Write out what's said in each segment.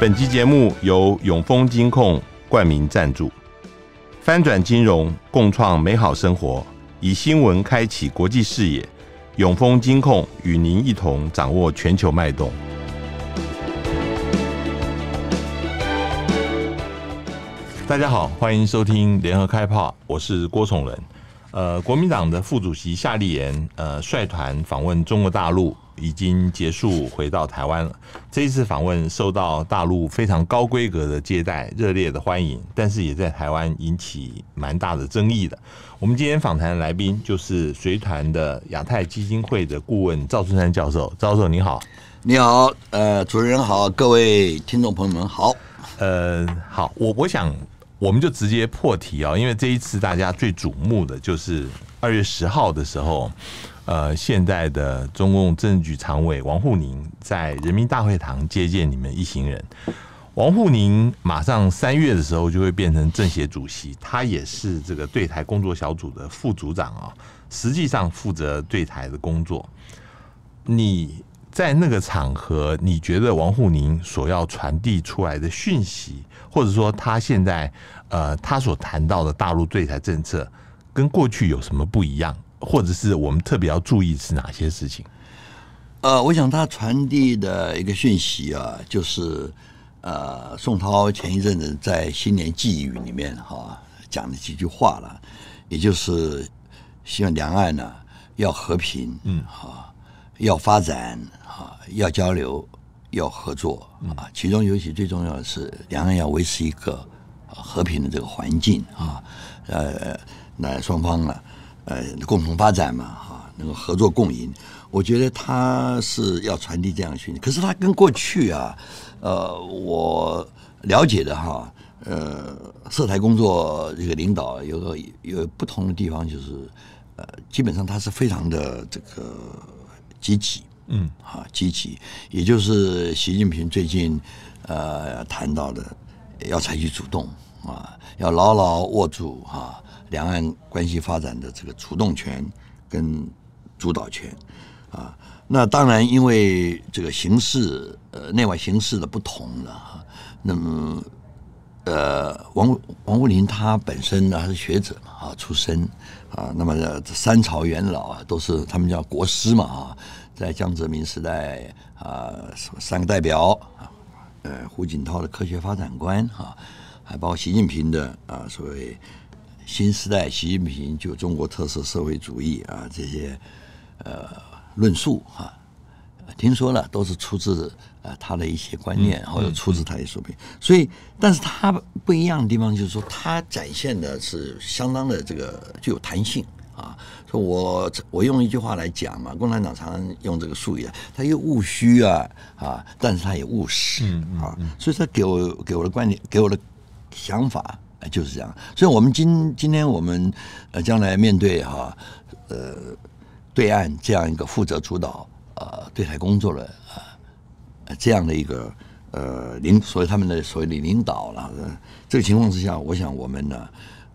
本集节目由永丰金控冠名赞助，翻转金融，共创美好生活。以新闻开启国际视野，永丰金控与您一同掌握全球脉动。大家好，欢迎收听《联合开炮》，我是郭崇仁。呃，国民党的副主席夏立言，呃，率团访问中国大陆。已经结束，回到台湾了。这一次访问受到大陆非常高规格的接待，热烈的欢迎，但是也在台湾引起蛮大的争议的。我们今天访谈的来宾就是随团的亚太基金会的顾问赵春山教授。赵教授你好，你好，呃，主持人好，各位听众朋友们好，呃，好，我我想我们就直接破题啊，因为这一次大家最瞩目的就是二月十号的时候。呃，现在的中共政治局常委王沪宁在人民大会堂接见你们一行人。王沪宁马上三月的时候就会变成政协主席，他也是这个对台工作小组的副组长啊，实际上负责对台的工作。你在那个场合，你觉得王沪宁所要传递出来的讯息，或者说他现在呃他所谈到的大陆对台政策，跟过去有什么不一样？或者是我们特别要注意是哪些事情？呃，我想他传递的一个讯息啊，就是呃，宋涛前一阵子在新年寄语里面哈讲的几句话了，也就是希望两岸呢要和平，嗯，哈要发展，哈要交流，要合作啊。其中尤其最重要的是，两岸要维持一个和平的这个环境啊。呃，那双方呢？呃，共同发展嘛，哈，能够合作共赢。我觉得他是要传递这样的讯息。可是他跟过去啊，呃，我了解的哈，呃，涉台工作这个领导有个有不同的地方，就是呃，基本上他是非常的这个积极，嗯，啊，积极。也就是习近平最近呃谈到的，要采取主动啊，要牢牢握住哈。两岸关系发展的这个主动权跟主导权啊，那当然因为这个形势呃，内外形势的不同了。那么，呃，王王沪宁他本身呢，他是学者啊出身啊，那么这三朝元老啊，都是他们叫国师嘛啊，在江泽民时代啊，三个代表啊，呃，胡锦涛的科学发展观啊，还包括习近平的啊所谓。新时代习近平就中国特色社会主义啊这些呃论述哈，听说了都是出自呃他的一些观念，然后出自他的作品。所以，但是他不一样的地方就是说，他展现的是相当的这个具有弹性啊。说我我用一句话来讲嘛，共产党常用这个术语，他又务虚啊啊，但是他也务实啊，所以他给我给我的观点，给我的想法。就是这样。所以，我们今今天我们呃，将来面对哈呃对岸这样一个负责主导啊对台工作的啊这样的一个呃领，所以他们的所谓的领导了这个情况之下，我想我们呢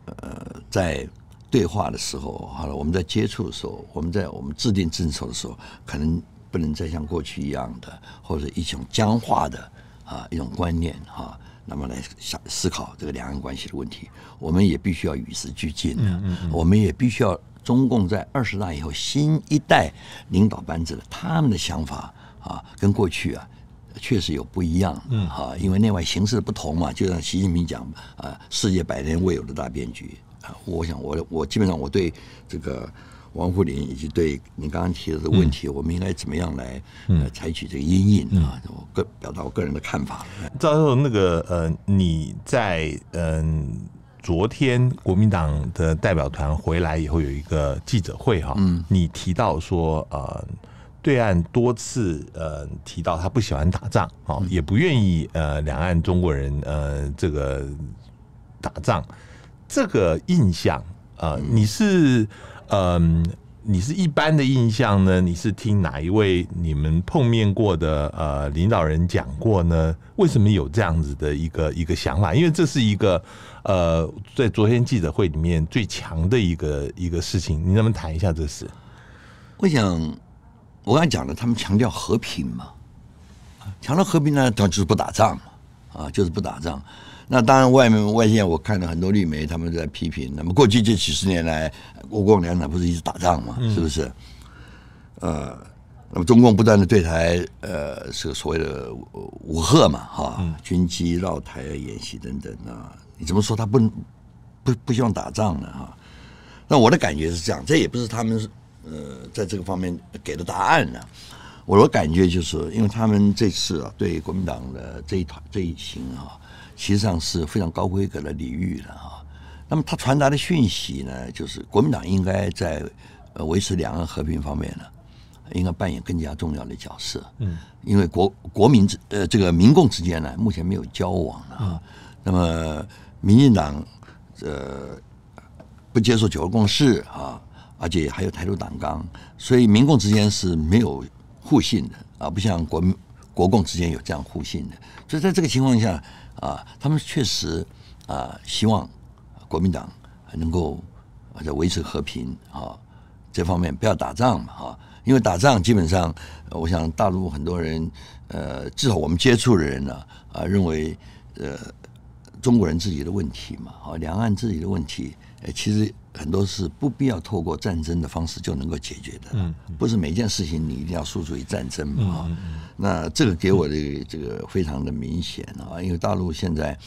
呃在对话的时候，好了，我们在接触的时候，我们在我们制定政策的时候，可能不能再像过去一样的或者一种僵化的啊一种观念啊。那么来想思考这个两岸关系的问题，我们也必须要与时俱进的，我们也必须要中共在二十大以后新一代领导班子的他们的想法啊，跟过去啊确实有不一样，嗯，哈，因为内外形势不同嘛。就像习近平讲啊，世界百年未有的大变局啊，我想我我基本上我对这个。王沪宁，以及对你刚刚提的这个问题，我们应该怎么样来呃采取这个阴影啊？我个表达我个人的看法。赵授，那个呃，你在嗯昨天国民党的代表团回来以后有一个记者会哈，你提到说呃。对岸多次呃提到他不喜欢打仗啊，也不愿意呃两岸中国人呃这个打仗，这个印象啊，你是？嗯，你是一般的印象呢？你是听哪一位你们碰面过的呃领导人讲过呢？为什么有这样子的一个一个想法？因为这是一个呃，在昨天记者会里面最强的一个一个事情。你能不能谈一下这事？我想，我刚才讲了，他们强调和平嘛，强调和平呢，他就是不打仗嘛，啊，就是不打仗。那当然，外面外界我看了很多绿媒，他们在批评。那么过去这几十年来，国共两党不是一直打仗嘛？是不是？呃，那么中共不断的对台呃，是所谓的武武嘛，哈，军机绕台演习等等啊。你怎么说他不不不希望打仗呢？哈，那我的感觉是这样，这也不是他们呃在这个方面给的答案呢。我的感觉就是，因为他们这次啊，对国民党的这一团这一行啊。实际上是非常高规格的礼遇了啊。那么他传达的讯息呢，就是国民党应该在呃维持两岸和平方面呢，应该扮演更加重要的角色。嗯。因为国国民之呃这个民共之间呢，目前没有交往啊。那么民进党呃不接受九二共识啊，而且还有台独党纲，所以民共之间是没有互信的啊，不像国国共之间有这样互信的。所以在这个情况下。啊，他们确实啊，希望国民党能够啊，在维持和平啊，这方面不要打仗嘛啊，因为打仗基本上，我想大陆很多人，呃，至少我们接触的人呢啊，认为呃，中国人自己的问题嘛，啊，两岸自己的问题，呃、其实很多是不必要透过战争的方式就能够解决的，不是每件事情你一定要诉诸于战争嘛。那这个给我的这个非常的明显啊，因为大陆现在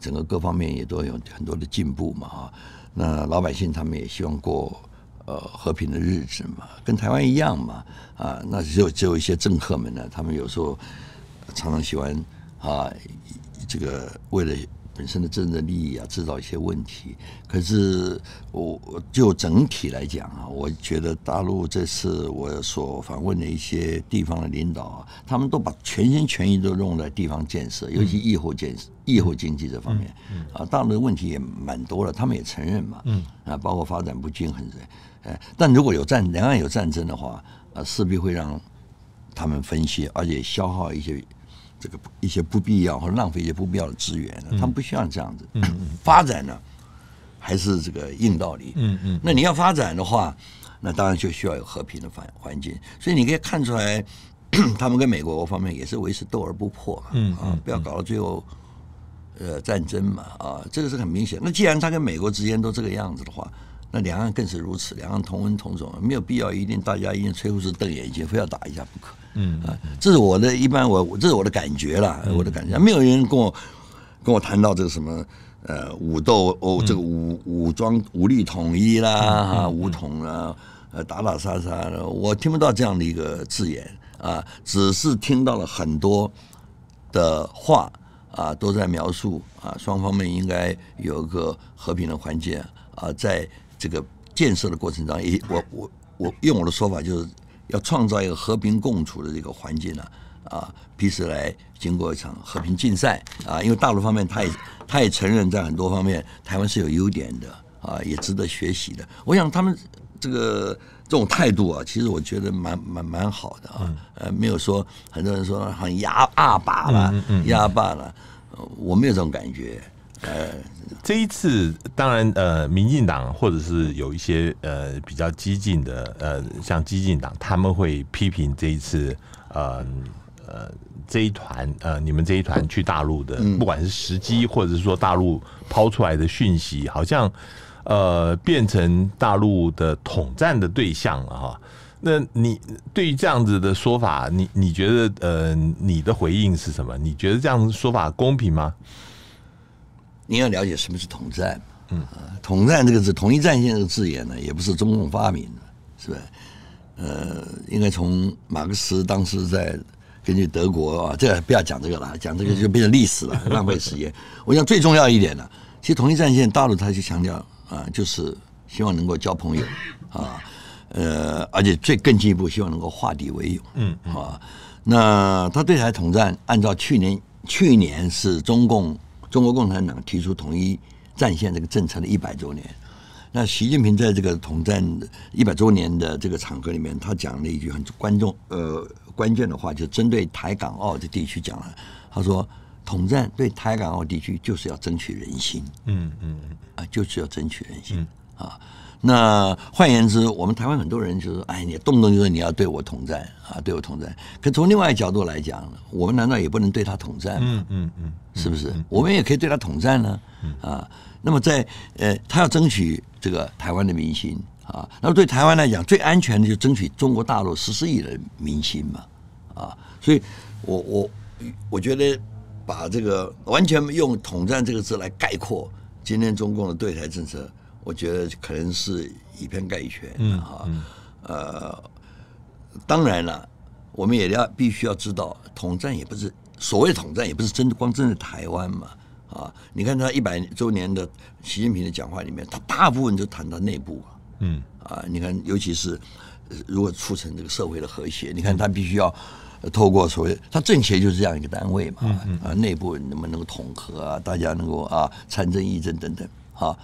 整个各方面也都有很多的进步嘛啊，那老百姓他们也希望过呃和平的日子嘛，跟台湾一样嘛啊，那只有只有一些政客们呢，他们有时候常常喜欢啊，这个为了。本身的政治利益啊，制造一些问题。可是我，就整体来讲啊，我觉得大陆这次我所访问的一些地方的领导啊，他们都把全心全意都用在地方建设，尤其疫后建设、疫后经济这方面。嗯，啊，大陆的问题也蛮多了，他们也承认嘛。嗯，啊，包括发展不均衡这，哎，但如果有战，两岸有战争的话，啊，势必会让他们分析，而且消耗一些。这个一些不必要或者浪费一些不必要的资源，他们不需要这样子发展呢，还是这个硬道理。嗯嗯，那你要发展的话，那当然就需要有和平的环环境。所以你可以看出来，他们跟美国方面也是维持斗而不破嘛。啊，不要搞到最后，呃，战争嘛啊，这个是很明显。那既然他跟美国之间都这个样子的话。两岸更是如此，两岸同文同种，没有必要一定大家一定吹胡子瞪眼睛，非要打一下不可。嗯啊，这是我的一般，我这是我的感觉啦，我的感觉，没有人跟我跟我谈到这个什么呃武斗哦，这个武武装武力统一啦，哈武统啦，呃打打杀杀，我听不到这样的一个字眼啊，只是听到了很多的话啊，都在描述啊，双方面应该有一个和平的环节啊，在。这个建设的过程当中，也我我我用我的说法，就是要创造一个和平共处的这个环境呢，啊，彼此来经过一场和平竞赛啊，因为大陆方面他也他也承认在很多方面台湾是有优点的啊，也值得学习的。我想他们这个这种态度啊，其实我觉得蛮蛮蛮好的啊，呃，没有说很多人说很压阿爸了，压爸了，我没有这种感觉。呃，这一次当然呃，民进党或者是有一些呃比较激进的呃，像激进党，他们会批评这一次呃呃这一团呃你们这一团去大陆的，不管是时机或者是说大陆抛出来的讯息，好像呃变成大陆的统战的对象了哈。那你对于这样子的说法，你你觉得呃你的回应是什么？你觉得这样子说法公平吗？你要了解什么是统战嗯啊，统战这个字，统一战线这个字眼呢，也不是中共发明的，是吧？呃，应该从马克思当时在根据德国啊，这不要讲这个了，讲这个就变成历史了，浪费时间。我想最重要一点呢，其实统一战线大陆他就强调啊，就是希望能够交朋友啊，呃，而且最更进一步，希望能够化敌为友。嗯啊，那他对台统战，按照去年去年是中共。中国共产党提出统一战线这个政策的一百周年，那习近平在这个统战一百周年的这个场合里面，他讲了一句很关重呃关键的话，就针对台港澳的地区讲了。他说，统战对台港澳地区就是要争取人心。嗯嗯嗯，啊，就是要争取人心啊。那换言之，我们台湾很多人就是说，哎，你动不动就是你要对我统战啊，对我统战。可从另外角度来讲，我们难道也不能对他统战吗？嗯嗯嗯，是不是？我们也可以对他统战呢？啊，那么在呃，他要争取这个台湾的民心啊，那么对台湾来讲，最安全的就争取中国大陆十四亿的民心嘛啊。所以，我我我觉得把这个完全用“统战”这个字来概括今天中共的对台政策。我觉得可能是以偏概全，哈，呃，当然了，我们也要必须要知道，统战也不是所谓统战也不是真的光真的台湾嘛，啊，你看他一百周年的习近平的讲话里面，他大部分就谈到内部了，嗯，啊，你看尤其是如果促成这个社会的和谐，你看他必须要透过所谓他政协就是这样一个单位嘛，啊，内部能不能够统合啊，大家能够啊参政议政等等，啊。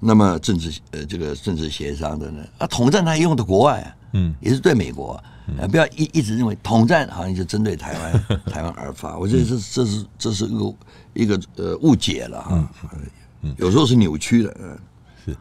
那么政治呃，这个政治协商的呢，啊，统战他用的国外啊，嗯，也是对美国，啊，不要一一直认为统战好像就针对台湾 台湾而发，我觉得这这是这是一个一个呃误解了哈，有时候是扭曲的，嗯，是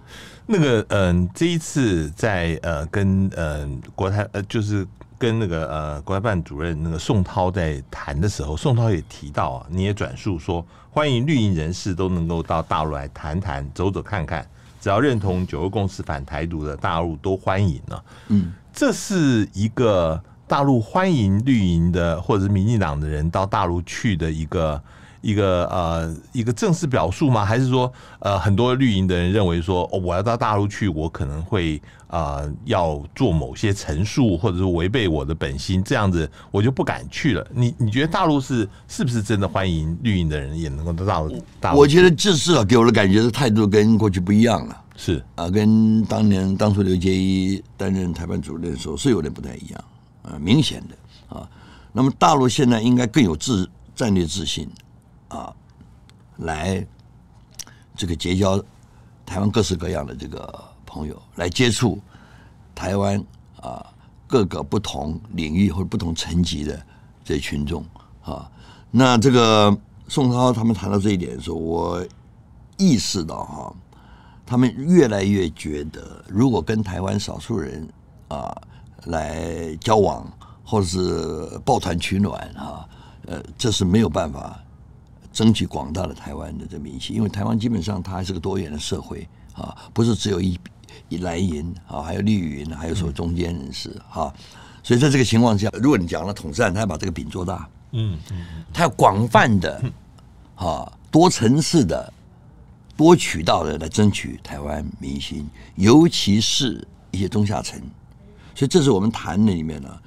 那个嗯，这一次在呃跟呃国台呃就是跟那个呃国台办主任那个宋涛在谈的时候，宋涛也提到啊，你也转述说。欢迎绿营人士都能够到大陆来谈谈、走走看看，只要认同九二共识、反台独的大陆都欢迎呢。嗯，这是一个大陆欢迎绿营的，或者是民进党的人到大陆去的一个。一个呃一个正式表述吗？还是说呃很多绿营的人认为说，我要到大陆去，我可能会啊要做某些陈述，或者是违背我的本心，这样子我就不敢去了。你你觉得大陆是是不是真的欢迎绿营的人也能够到大陆？我觉得这次啊给我的感觉的态度跟过去不一样了，是啊，跟当年当初刘杰一担任台湾主任的时候是有点不太一样啊，明显的啊。那么大陆现在应该更有自战略自信。啊，来这个结交台湾各式各样的这个朋友，来接触台湾啊各个不同领域或者不同层级的这群众啊。那这个宋涛他们谈到这一点，的时候，我意识到哈，他们越来越觉得，如果跟台湾少数人啊来交往，或者是抱团取暖啊，呃，这是没有办法。争取广大的台湾的这民心，因为台湾基本上它还是个多元的社会啊，不是只有一一蓝银啊，还有绿云，还有说中间人士哈，所以在这个情况下，如果你讲了统战，他要把这个饼做大，嗯，他要广泛的啊，多层次的、多渠道的来争取台湾民心，尤其是一些中下层，所以这是我们谈的里面呢，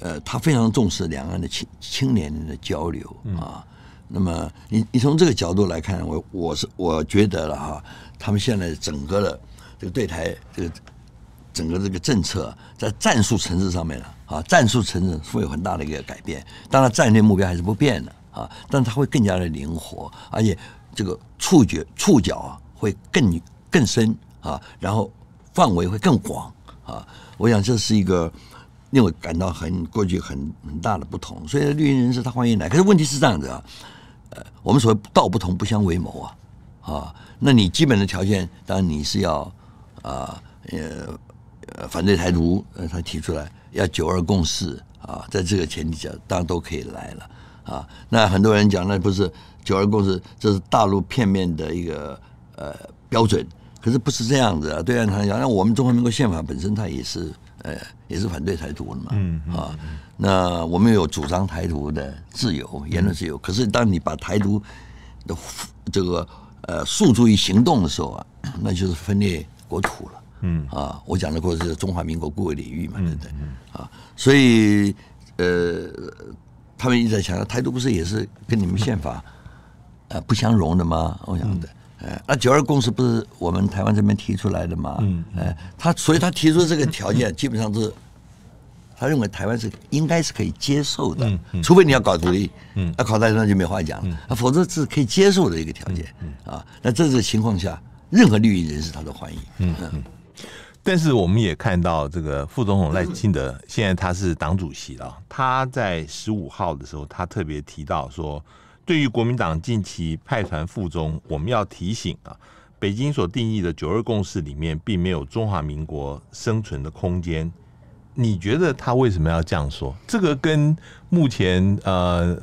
呃，他非常重视两岸的青青年人的交流啊。那么，你你从这个角度来看，我我是我觉得了哈，他们现在整个的这个对台这个整个这个政策，在战术层次上面呢，啊，战术层次会有很大的一个改变。当然战略目标还是不变的啊，但是它会更加的灵活，而且这个触觉触角啊会更更深啊，然后范围会更广啊。我想这是一个令我感到很过去很很大的不同，所以绿营人士他欢迎来。可是问题是这样子啊。我们所谓道不同不相为谋啊，啊，那你基本的条件当然你是要啊，呃，反对台独，呃，他提出来要九二共识啊，在这个前提下，当然都可以来了啊。那很多人讲，那不是九二共识，这是大陆片面的一个呃标准，可是不是这样子啊。对岸他讲，那我们《中华民国宪法》本身它也是。呃，也是反对台独的嘛，嗯啊，那我们有主张台独的自由，言论自由。可是，当你把台独的这个呃诉诸于行动的时候啊，那就是分裂国土了。嗯，啊，我讲的过是中华民国固有领域嘛，不对？啊，所以呃，他们一直在强调台独不是也是跟你们宪法不相容的吗？欧阳的。那九二共识不是我们台湾这边提出来的嘛？嗯，哎，他所以他提出这个条件，基本上是，他认为台湾是应该是可以接受的，除非你要搞独立，嗯，那考台湾就没话讲了，否则是可以接受的一个条件。啊，那这个情况下，任何绿营人士他都欢迎。嗯嗯。但是我们也看到，这个副总统赖清德现在他是党主席了，他在十五号的时候，他特别提到说。对于国民党近期派团附中，我们要提醒啊，北京所定义的九二共识里面，并没有中华民国生存的空间。你觉得他为什么要这样说？这个跟目前呃，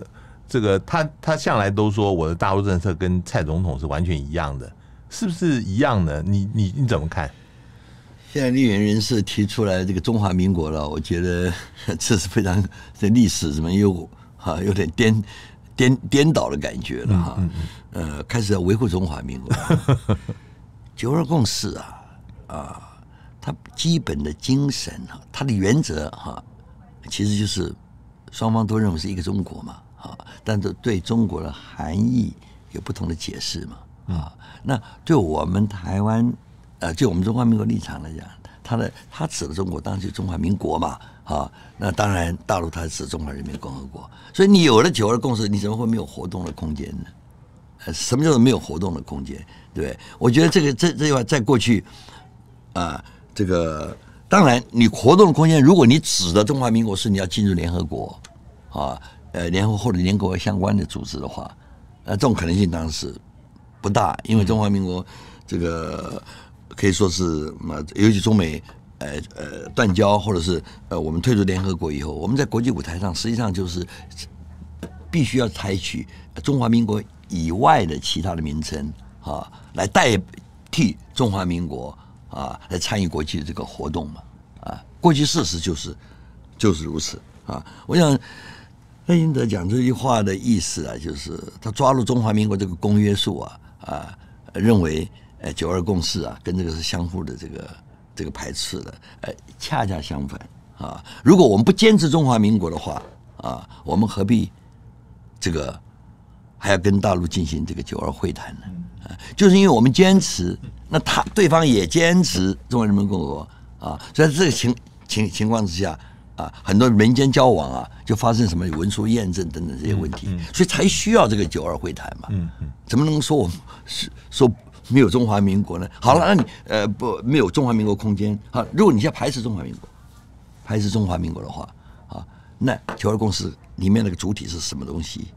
这个他他向来都说我的大陆政策跟蔡总统是完全一样的，是不是一样的？你你你怎么看？现在立人人士提出来这个中华民国了，我觉得 这是非常这历史什么又啊有点颠。颠颠倒的感觉了哈，呃，开始维护中华民国，九二共识啊啊，它基本的精神啊，它的原则哈，其实就是双方都认为是一个中国嘛啊，但是对中国的含义有不同的解释嘛啊，那对我们台湾，呃，就我们中华民国立场来讲，它的它指的中国当然就中华民国嘛。好，那当然，大陆它是中华人民共和国，所以你有了九二共识，你怎么会没有活动的空间呢？什么叫做没有活动的空间？对，我觉得这个这这句话在过去，啊，这个当然，你活动的空间，如果你指的中华民国是你要进入联合国啊，呃，联合或者联合国相关的组织的话，那这种可能性当然是不大，因为中华民国这个可以说是嘛，尤其中美。呃呃，断交或者是呃，我们退出联合国以后，我们在国际舞台上实际上就是必须要采取中华民国以外的其他的名称啊，来代替中华民国啊，来参与国际的这个活动嘛啊。过去事实就是就是如此啊。我想赖英德讲这句话的意思啊，就是他抓住中华民国这个公约数啊啊，认为呃九二共识啊，跟这个是相互的这个。这个排斥的，呃，恰恰相反啊。如果我们不坚持中华民国的话，啊，我们何必这个还要跟大陆进行这个九二会谈呢？啊，就是因为我们坚持，那他对方也坚持中华人民共和国啊。所以这个情情情况之下，啊，很多民间交往啊，就发生什么文书验证等等这些问题，所以才需要这个九二会谈嘛。嗯嗯，怎么能说我是说？没有中华民国呢？好了，那你呃不没有中华民国空间啊？如果你现在排斥中华民国，排斥中华民国的话啊，那九二共识里面那个主体是什么东西？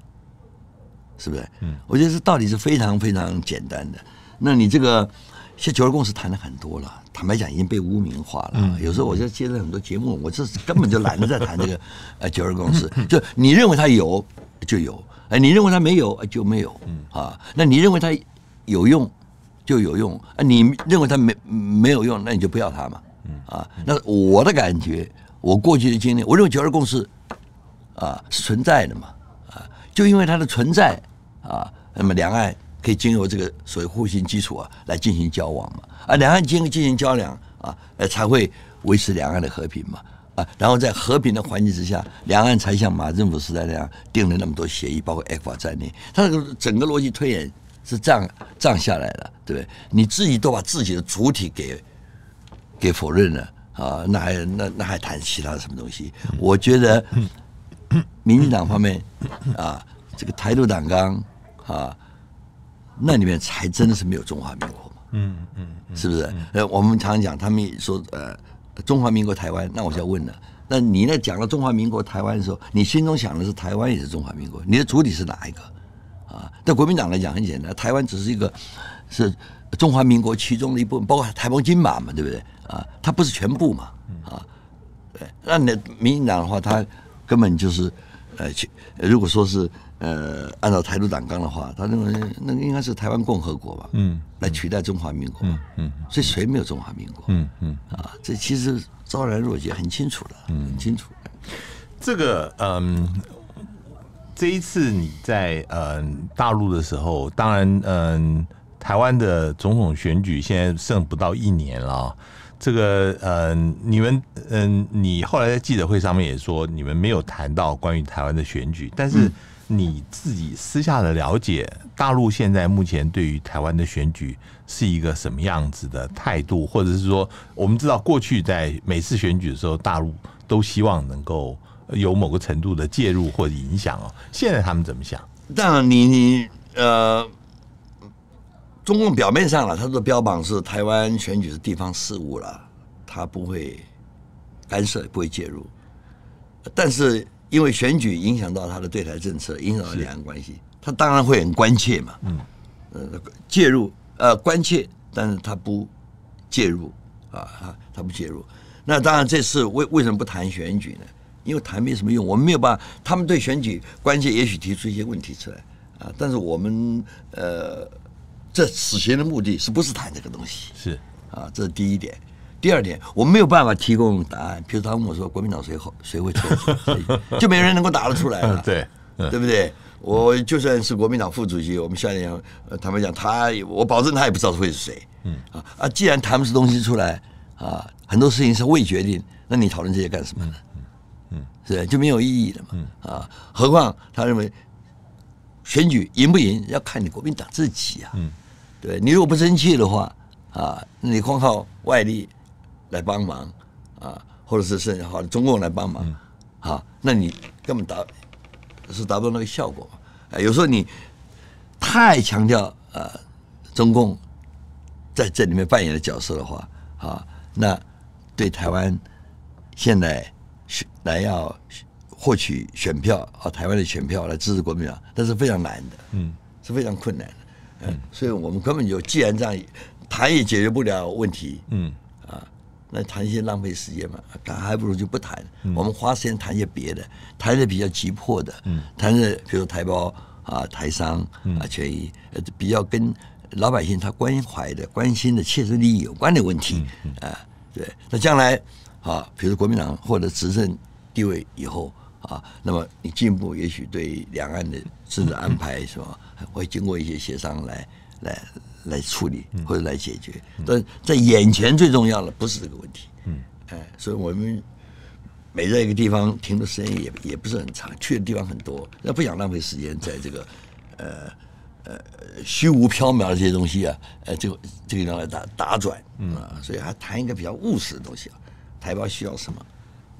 是不是？嗯，我觉得这道理是非常非常简单的。那你这个像九二共识谈了很多了，坦白讲已经被污名化了。有时候我在接了很多节目，我这根本就懒得再谈这个 呃九二共识，就你认为它有就有，哎你认为它没有就没有，嗯啊，那你认为它有用？就有用啊！你认为它没没有用，那你就不要它嘛。啊，那我的感觉，我过去的经历，我认为九二共识啊是存在的嘛。啊，就因为它的存在啊，那么两岸可以经由这个所谓互信基础啊来进行交往嘛。啊，两岸经进行交流啊，呃才会维持两岸的和平嘛。啊，然后在和平的环境之下，两岸才像马政府时代那样订了那么多协议，包括《f 华》在内，它这个整个逻辑推演。是这样这样下来的，对不对？你自己都把自己的主体给给否认了啊，那还那那还谈其他什么东西？我觉得，民民党方面啊，这个台独党纲啊，那里面才真的是没有中华民国嘛。嗯嗯，是不是？呃，我们常讲他们说呃，中华民国台湾，那我就要问了，那你呢？讲了中华民国台湾的时候，你心中想的是台湾也是中华民国？你的主体是哪一个？啊，对国民党来讲很简单，台湾只是一个，是中华民国其中的一部分，包括台湾金马嘛，对不对？啊，它不是全部嘛，啊，那你民进党的话，它根本就是，呃，如果说是呃按照台独党纲的话，他那个那个应该是台湾共和国吧，嗯，来取代中华民国，嗯，所以谁没有中华民国？嗯嗯，啊，这其实昭然若揭，很清楚的，嗯，清楚。这个嗯。这一次你在呃大陆的时候，当然嗯，台湾的总统选举现在剩不到一年了。这个呃，你们嗯，你后来在记者会上面也说，你们没有谈到关于台湾的选举。但是你自己私下的了解，大陆现在目前对于台湾的选举是一个什么样子的态度，或者是说，我们知道过去在每次选举的时候，大陆都希望能够。有某个程度的介入或影响哦，现在他们怎么想？当然，你你呃，中共表面上了，他的标榜是台湾选举是地方事务了，他不会干涉，不会介入。但是因为选举影响到他的对台政策，影响到两岸关系，他当然会很关切嘛。嗯，呃，介入呃关切，但是他不介入啊，他他不介入。那当然这次为为什么不谈选举呢？因为谈没什么用，我们没有办法。他们对选举关系也许提出一些问题出来，啊，但是我们呃，这此行的目的是不是谈这个东西？是啊，这是第一点。第二点，我们没有办法提供答案。比如他问我说：“国民党谁好，谁会出？”就没人能够答得出来了。对，对不对？我就算是国民党副主席，我们下面他们讲他，我保证他也不知道会是谁。嗯啊啊！既然谈不出东西出来，啊，很多事情是未决定，那你讨论这些干什么呢？是，就没有意义了嘛？啊，何况他认为选举赢不赢要看你国民党自己啊。嗯，对你如果不争气的话，啊，你光靠外力来帮忙啊，或者是甚至靠中共来帮忙，啊，那你根本达是达不到那个效果嘛。啊，有时候你太强调呃中共在这里面扮演的角色的话，啊，那对台湾现在。来要获取选票啊，台湾的选票来支持国民党，但是非常难的，嗯，是非常困难的，嗯，所以我们根本就既然这样谈也解决不了问题，嗯，啊，那谈一些浪费时间嘛，谈还不如就不谈，我们花时间谈一些别的，谈一些比较急迫的，嗯，谈的比如台胞啊、台商啊权益，呃，比较跟老百姓他关怀的、关心的、切身利益有关的问题，啊，对，那将来啊，比如国民党获得执政。地位以后啊，那么你进步也许对两岸的政治安排是吧，会经过一些协商来来来处理或者来解决。但在眼前最重要的不是这个问题，嗯，哎，所以我们每在一个地方停的时间也也不是很长，去的地方很多，那不想浪费时间在这个呃呃虚无缥缈的这些东西啊，呃，这个这个地方来打打转啊，所以还谈一个比较务实的东西啊，台胞需要什么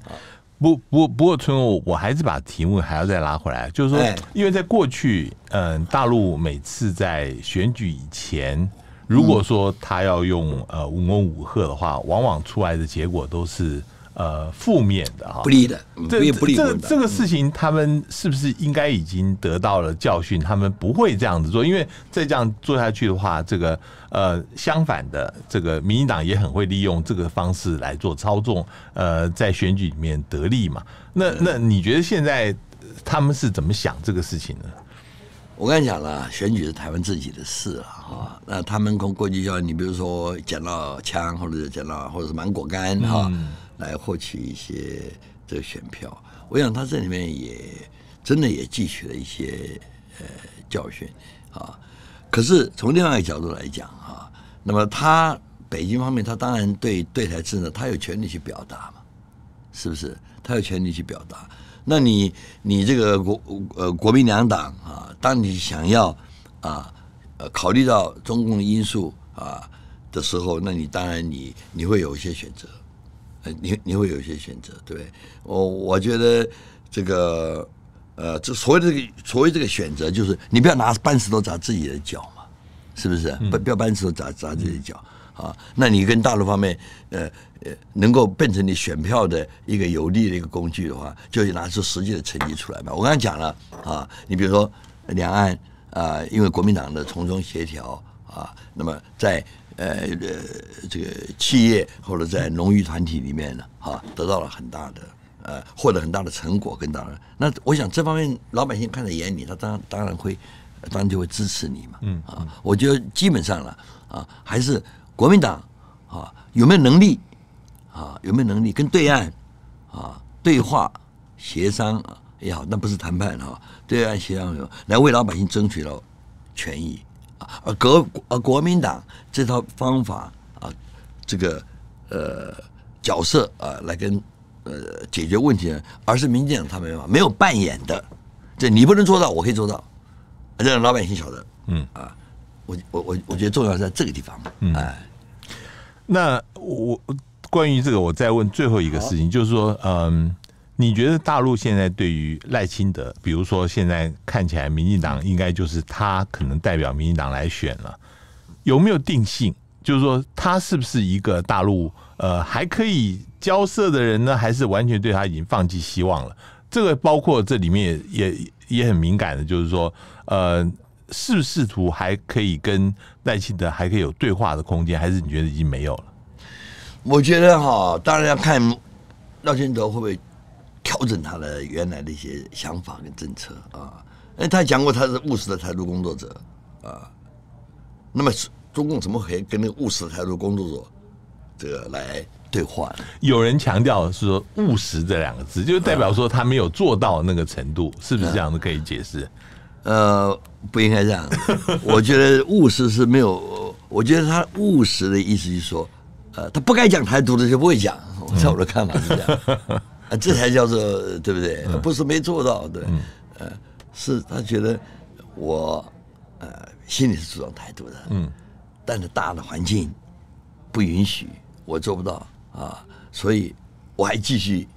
啊？不不不过，春我我还是把题目还要再拉回来，就是说，因为在过去，嗯，大陆每次在选举以前，如果说他要用呃五攻五贺的话，往往出来的结果都是。呃，负面的哈，不利的，这这这个事情，他们是不是应该已经得到了教训？他们不会这样子做，因为再这样做下去的话，这个呃，相反的，这个民进党也很会利用这个方式来做操纵，呃，在选举里面得利嘛。那那你觉得现在他们是怎么想这个事情呢？我跟你讲了，选举是台湾自己的事啊，哈。那他们跟过去叫你，比如说捡到枪，或者是捡到，或者是芒果干，哈。来获取一些这个选票，我想他这里面也真的也汲取了一些呃教训啊。可是从另外一个角度来讲啊，那么他北京方面，他当然对对台政策，他有权利去表达嘛，是不是？他有权利去表达。那你你这个国呃国民两党啊，当你想要啊呃考虑到中共的因素啊的时候，那你当然你你会有一些选择。你你会有一些选择，对我我觉得这个呃，这所谓的这个所谓这个选择，就是你不要拿扳头砸自己的脚嘛，是不是？不不要扳头砸砸自己的脚啊？那你跟大陆方面呃呃，能够变成你选票的一个有利的一个工具的话，就拿出实际的成绩出来嘛。我刚才讲了啊，你比如说两岸啊，因为国民党的从中协调啊，那么在。呃，这个企业或者在农渔团体里面呢，哈，得到了很大的呃，获得很大的成果，跟当然，那我想这方面老百姓看在眼里，他当当然会，当然就会支持你嘛。嗯啊，我觉得基本上了啊，还是国民党啊，有没有能力啊，有没有能力跟对岸啊对话协商也好，那不是谈判啊，对岸协商来为老百姓争取了权益。而国啊国民党这套方法啊，这个呃角色啊，来跟呃解决问题，而是民进党他没有没有扮演的，这你不能做到，我可以做到，让老百姓晓得，嗯啊，我我我我觉得重要在这个地方嗯，哎，那我关于这个，我再问最后一个事情，就是说，嗯。你觉得大陆现在对于赖清德，比如说现在看起来，民进党应该就是他可能代表民进党来选了，有没有定性？就是说他是不是一个大陆呃还可以交涉的人呢？还是完全对他已经放弃希望了？这个包括这里面也也很敏感的，就是说呃是不是图还可以跟赖清德还可以有对话的空间，还是你觉得已经没有了？我觉得哈，当然要看赖清德会不会。调整他的原来的一些想法跟政策啊，哎，他讲过他是务实的台独工作者啊。那么，中共怎么会跟那个务实的台独工作者这个来对话呢？有人强调是说“务实”这两个字，就代表说他没有做到那个程度，是不是这样的可以解释？呃，不应该这样。我觉得“务实”是没有，我觉得他“务实”的意思就是说，呃，他不该讲台独的就不会讲。在我的看法是这样。啊，这才叫做对不对？不是没做到，对，呃，是他觉得我呃心里是主张态度的，嗯，但是大的环境不允许我做不到啊，所以我还继续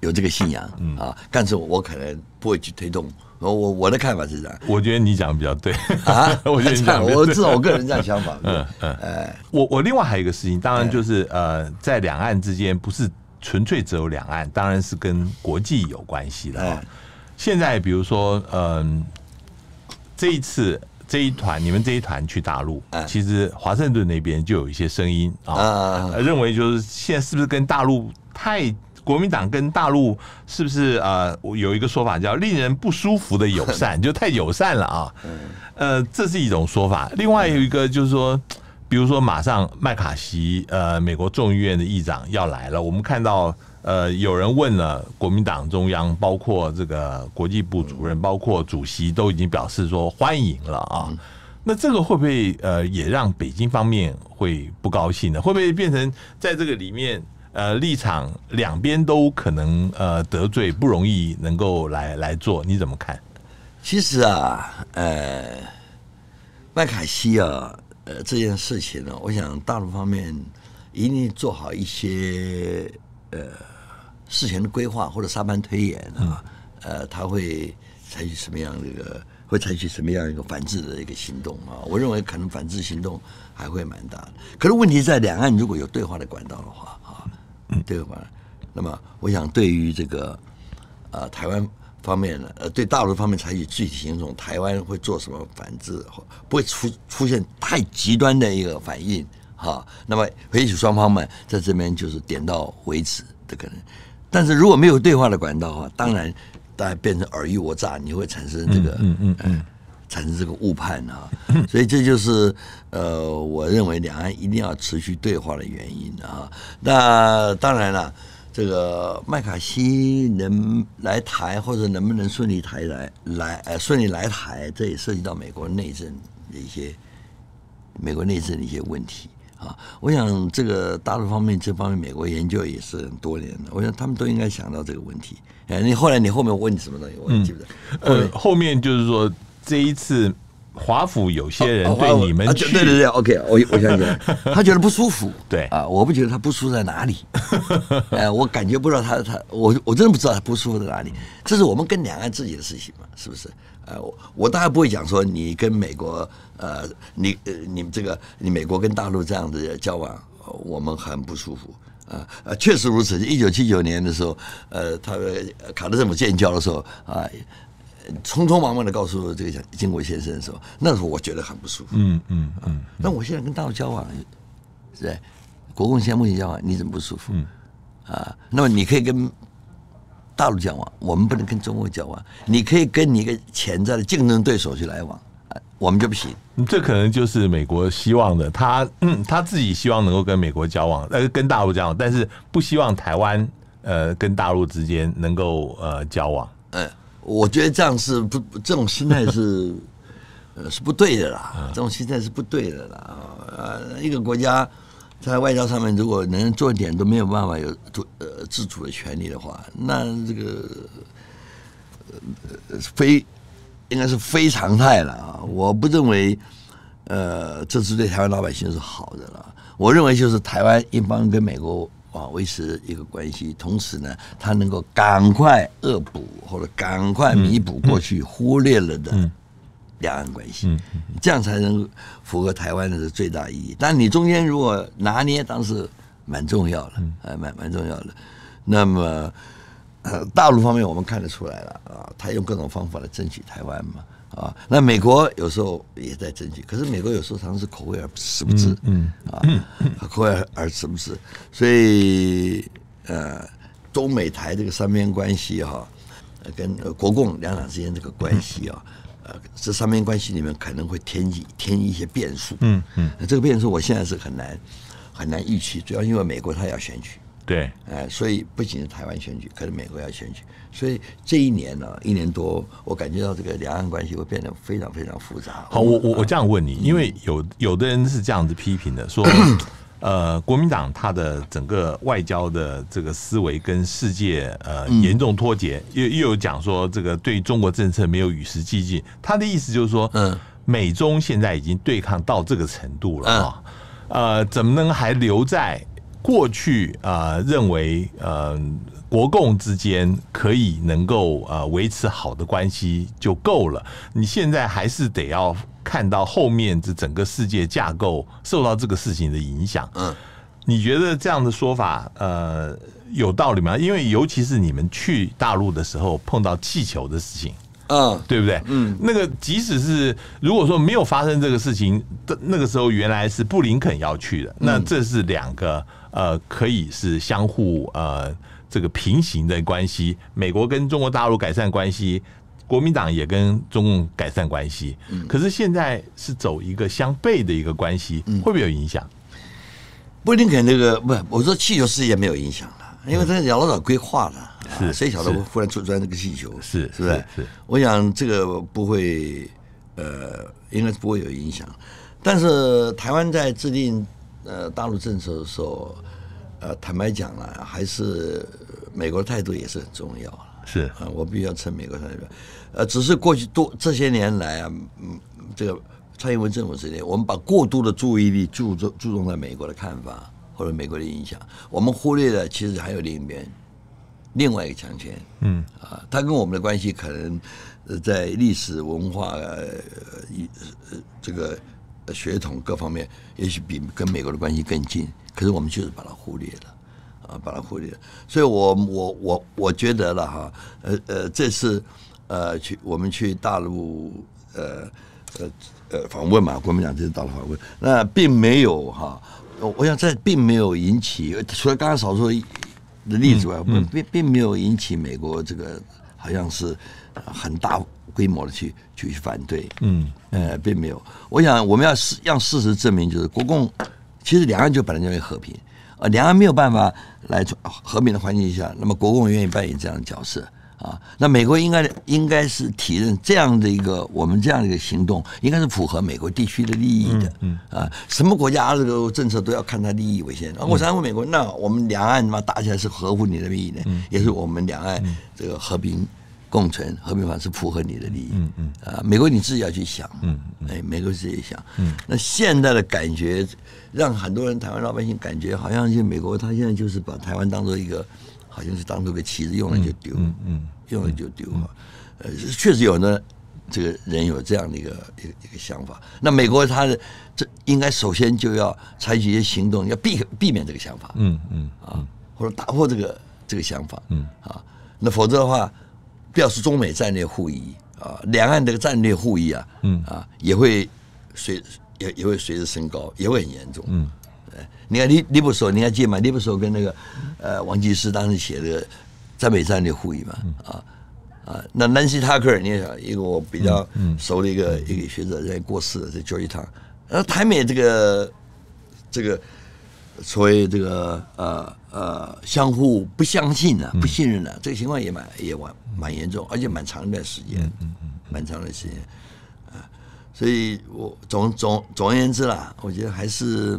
有这个信仰啊，但是我可能不会去推动。我我我的看法是这样，我觉得你讲的比较对啊，我觉得这样，我至少我个人这样想法，嗯嗯，哎，我我另外还有一个事情，当然就是呃，在两岸之间不是。纯粹只有两岸，当然是跟国际有关系的。现在比如说，嗯，这一次这一团，你们这一团去大陆，其实华盛顿那边就有一些声音啊，认为就是现在是不是跟大陆太国民党跟大陆是不是啊，有一个说法叫令人不舒服的友善，就太友善了啊。呃，这是一种说法。另外有一个就是说。比如说，马上麦卡锡，呃，美国众议院的议长要来了。我们看到，呃，有人问了，国民党中央，包括这个国际部主任，包括主席，都已经表示说欢迎了啊。那这个会不会，呃，也让北京方面会不高兴呢？会不会变成在这个里面，呃，立场两边都可能呃得罪，不容易能够来来做？你怎么看？其实啊，呃，麦卡锡啊。呃，这件事情呢，我想大陆方面一定做好一些呃事前的规划或者沙盘推演啊，呃，他会采取什么样一个，会采取什么样一个反制的一个行动啊？我认为可能反制行动还会蛮大，可是问题在两岸如果有对话的管道的话啊，对吧？那么我想对于这个啊台湾。方面呢，呃，对大陆方面采取具体行动，台湾会做什么反制，不会出出现太极端的一个反应哈。那么，也许双方们在这边就是点到为止的可能。但是如果没有对话的管道的话，当然大家变成尔虞我诈，你会产生这个嗯嗯嗯，产生这个误判啊。所以这就是呃，我认为两岸一定要持续对话的原因啊。那当然了。这个麦卡锡能来台，或者能不能顺利台来来呃顺利来台，这也涉及到美国内政的一些美国内政的一些问题啊。我想这个大陆方面这方面美国研究也是很多年的，我想他们都应该想到这个问题。哎，你后来你后面问你什么东西，我记不得。呃，后面就是说这一次。华府有些人对你们对对对，OK，我我想起来，他觉得不舒服，对啊，我不觉得他不舒服在哪里。哎，我感觉不知道他他，我我真的不知道他不舒服在哪里。这是我们跟两岸自己的事情嘛，是不是？呃，我我当然不会讲说你跟美国，呃，你你们这个你美国跟大陆这样的交往，我们很不舒服啊啊，确实如此。一九七九年的时候，呃，他卡特政府建交的时候啊。匆匆忙忙的告诉这个经国先生是吧？那时候我觉得很不舒服。嗯嗯嗯。那我现在跟大陆交往，是国共现在目前交往，你怎么不舒服？嗯。啊，那么你可以跟大陆交往，我们不能跟中国交往。你可以跟你一个潜在的竞争对手去来往，我们就不行。这可能就是美国希望的，他嗯他自己希望能够跟美国交往，呃跟大陆交往，但是不希望台湾呃跟大陆之间能够呃交往。嗯。我觉得这样是不这种心态是，呃是不对的啦，这种心态是不对的啦啊！呃，一个国家在外交上面如果能做一点都没有办法有主呃自主的权利的话，那这个呃非应该是非常态了啊！我不认为呃这是对台湾老百姓是好的了。我认为就是台湾一方跟美国。啊，维持一个关系，同时呢，他能够赶快恶补，或者赶快弥补过去忽略了的两岸关系，这样才能符合台湾的最大意义。但你中间如果拿捏，当时蛮重要的，呃，蛮蛮重要的。那么大陆方面，我们看得出来了啊，他用各种方法来争取台湾嘛。啊，那美国有时候也在争取，可是美国有时候常是口味而实不至，嗯，啊，口味而实不至，所以呃，中美台这个三边关系哈，跟国共两党之间这个关系啊，呃，这三边关系里面可能会添添一些变数，嗯嗯，这个变数我现在是很难很难预期，主要因为美国它要选举。对，哎，所以不仅是台湾选举，可能美国要选举，所以这一年呢，一年多，我感觉到这个两岸关系会变得非常非常复杂。好，我我我这样问你，因为有有的人是这样子批评的，说，呃，国民党他的整个外交的这个思维跟世界呃严重脱节，又又有讲说这个对中国政策没有与时俱进，他的意思就是说，嗯，美中现在已经对抗到这个程度了啊，呃，怎么能还留在？过去啊，认为呃，国共之间可以能够啊维持好的关系就够了。你现在还是得要看到后面这整个世界架构受到这个事情的影响。嗯，你觉得这样的说法呃有道理吗？因为尤其是你们去大陆的时候碰到气球的事情。嗯，对不对？嗯，那个，即使是如果说没有发生这个事情，那个时候原来是布林肯要去的，那这是两个呃，可以是相互呃，这个平行的关系。美国跟中国大陆改善关系，国民党也跟中共改善关系。可是现在是走一个相悖的一个关系，会不会有影响？布林肯那个不，我说气球事件没有影响。因为他老早规划了，谁晓得会忽然出装这个气球？是是不是？我想这个不会，呃，应该是不会有影响。但是台湾在制定呃大陆政策的时候，呃，坦白讲了，还是美国的态度也是很重要是啊，我必须要称美国态度。呃，只是过去多这些年来啊，这个蔡英文政府之间，我们把过度的注意力注重注重在美国的看法。或者美国的影响，我们忽略了，其实还有另一边，另外一个强权，嗯，啊，他跟我们的关系可能在历史文化、呃这个血统各方面，也许比跟美国的关系更近，可是我们就是把它忽略了，啊，把它忽略了。所以，我我我我觉得了哈，呃呃，这次呃去我们去大陆呃呃呃访问嘛，国民党这次大陆访问，那并没有哈。我想这并没有引起，除了刚刚少数的例子外，并并并没有引起美国这个好像是很大规模的去去反对。嗯，呃，并没有。我想我们要让事实证明，就是国共其实两岸就本来就为和平，呃，两岸没有办法来和平的环境下，那么国共愿意扮演这样的角色。啊，那美国应该应该是体认这样的一个我们这样的一个行动，应该是符合美国地区的利益的。嗯，啊，什么国家这个政策都要看它利益为先。我安慰美国，那我们两岸嘛打起来是合乎你的利益的，也是我们两岸这个和平共存、和平法是符合你的利益。嗯嗯，啊，美国你自己要去想。嗯，哎，美国自己想。嗯，那现在的感觉让很多人台湾老百姓感觉，好像就美国他现在就是把台湾当做一个。好像是当初被骑着用了就丢，嗯用了就丢哈。呃，确实有呢，这个人有这样的一个一个一个想法。那美国，他的这应该首先就要采取一些行动，要避避免这个想法。嗯嗯啊，或者打破这个这个想法。嗯啊，那否则的话，不要中美战略互疑啊，两岸这个战略互疑啊，嗯啊，也会随也也会随之升高，也会很严重。嗯。你看，李李不说，你记得吗？李不说跟那个呃王继师当时写的赞美战的会议》嘛，啊啊，那南希塔克尔，你得，一个我比较熟的一个一个学者，在过世了，在教育堂，然台美这个这个所谓这个呃呃相互不相信呢，不信任呢，这个情况也蛮也蛮蛮严重，而且蛮长一段时间，嗯嗯，蛮长的时间啊，所以我总总总而言之啦，我觉得还是。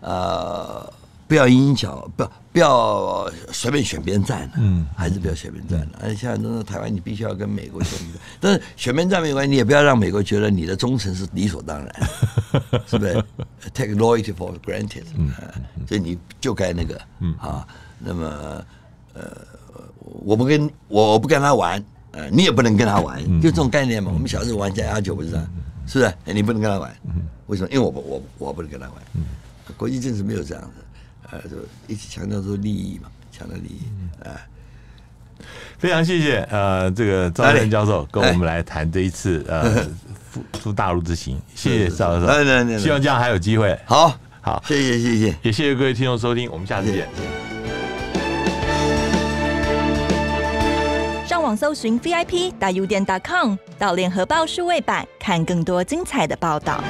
呃，不要硬抢，不不要随便选边站的，嗯，还是不要选边站的。而且现在都台湾，你必须要跟美国选边，但是选边站没关系，你也不要让美国觉得你的忠诚是理所当然，是不是？Take loyalty for granted，嗯所以你就该那个，嗯啊，那么呃，我不跟我不跟他玩，呃，你也不能跟他玩，就这种概念嘛。我们小时候玩家家酒不是这样，是不是？你不能跟他玩，为什么？因为我我我不能跟他玩。国际政治没有这样子，呃，就一起强调说利益嘛，强调利益，哎，非常谢谢，呃，这个赵仁教授跟我们来谈这一次呃 赴大陆之行，谢谢赵教授，来来，希望这样还有机会。好，好，谢谢谢谢，也谢谢各位听众收听，我们下次见。上网搜寻 VIP 大邮电 .com 到联合报数位版看更多精彩的报道。